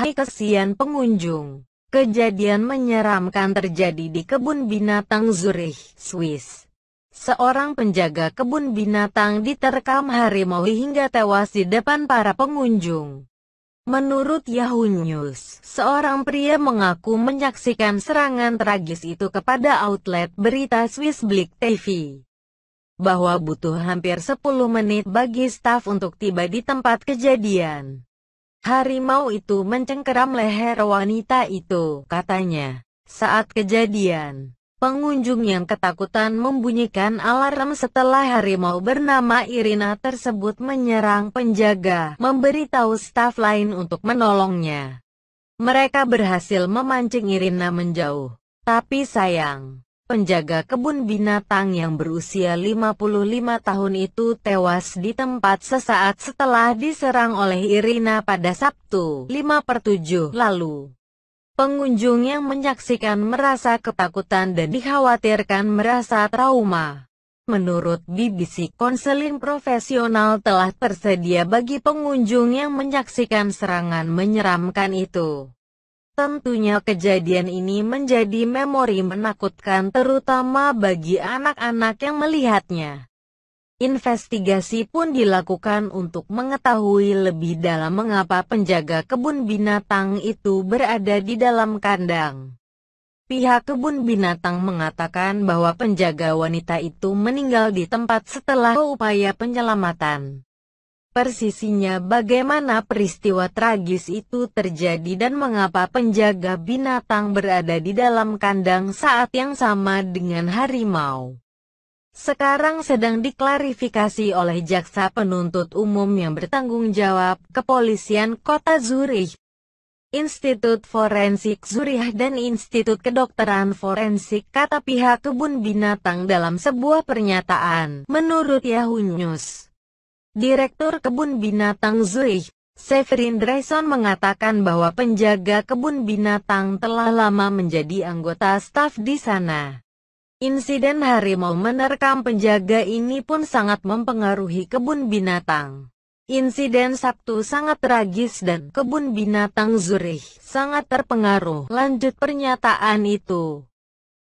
Hai kesian pengunjung. Kejadian menyeramkan terjadi di kebun binatang Zurich, Swiss. Seorang penjaga kebun binatang diterkam harimau hingga tewas di depan para pengunjung. Menurut Yahoo News, seorang pria mengaku menyaksikan serangan tragis itu kepada outlet berita Swiss Blick TV. Bahwa butuh hampir 10 menit bagi staf untuk tiba di tempat kejadian. Harimau itu mencengkeram leher wanita itu, katanya. Saat kejadian, pengunjung yang ketakutan membunyikan alarm setelah harimau bernama Irina tersebut menyerang penjaga, memberitahu staf lain untuk menolongnya. Mereka berhasil memancing Irina menjauh. Tapi sayang, penjaga kebun binatang yang berusia 55 tahun itu tewas di tempat sesaat setelah diserang oleh Irina pada Sabtu 5 per 7 lalu. Pengunjung yang menyaksikan merasa ketakutan dan dikhawatirkan merasa trauma. Menurut BBC, konseling profesional telah tersedia bagi pengunjung yang menyaksikan serangan menyeramkan itu. Tentunya kejadian ini menjadi memori menakutkan terutama bagi anak-anak yang melihatnya. Investigasi pun dilakukan untuk mengetahui lebih dalam mengapa penjaga kebun binatang itu berada di dalam kandang. Pihak kebun binatang mengatakan bahwa penjaga wanita itu meninggal di tempat setelah upaya penyelamatan persisinya bagaimana peristiwa tragis itu terjadi dan mengapa penjaga binatang berada di dalam kandang saat yang sama dengan harimau. Sekarang sedang diklarifikasi oleh jaksa penuntut umum yang bertanggung jawab kepolisian kota Zurich. Institut Forensik Zurich dan Institut Kedokteran Forensik kata pihak kebun binatang dalam sebuah pernyataan, menurut Yahoo News. Direktur Kebun Binatang Zurich, Severin Dreson mengatakan bahwa penjaga kebun binatang telah lama menjadi anggota staf di sana. Insiden harimau menerkam penjaga ini pun sangat mempengaruhi kebun binatang. Insiden Sabtu sangat tragis dan kebun binatang Zurich sangat terpengaruh. Lanjut pernyataan itu.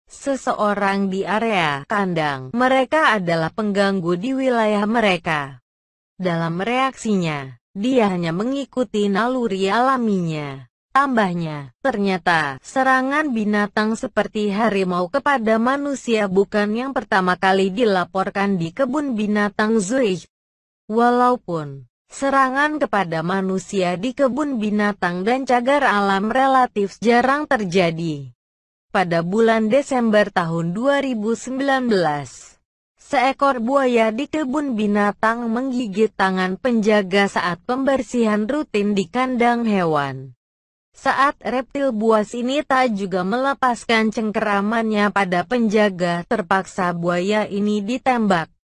Seseorang di area kandang mereka adalah pengganggu di wilayah mereka. Dalam reaksinya, dia hanya mengikuti naluri alaminya. Tambahnya, ternyata serangan binatang seperti harimau kepada manusia bukan yang pertama kali dilaporkan di kebun binatang Zurich. Walaupun serangan kepada manusia di kebun binatang dan cagar alam relatif jarang terjadi. Pada bulan Desember tahun 2019, Seekor buaya di kebun binatang menggigit tangan penjaga saat pembersihan rutin di kandang hewan. Saat reptil buas ini tak juga melepaskan cengkeramannya pada penjaga, terpaksa buaya ini ditembak.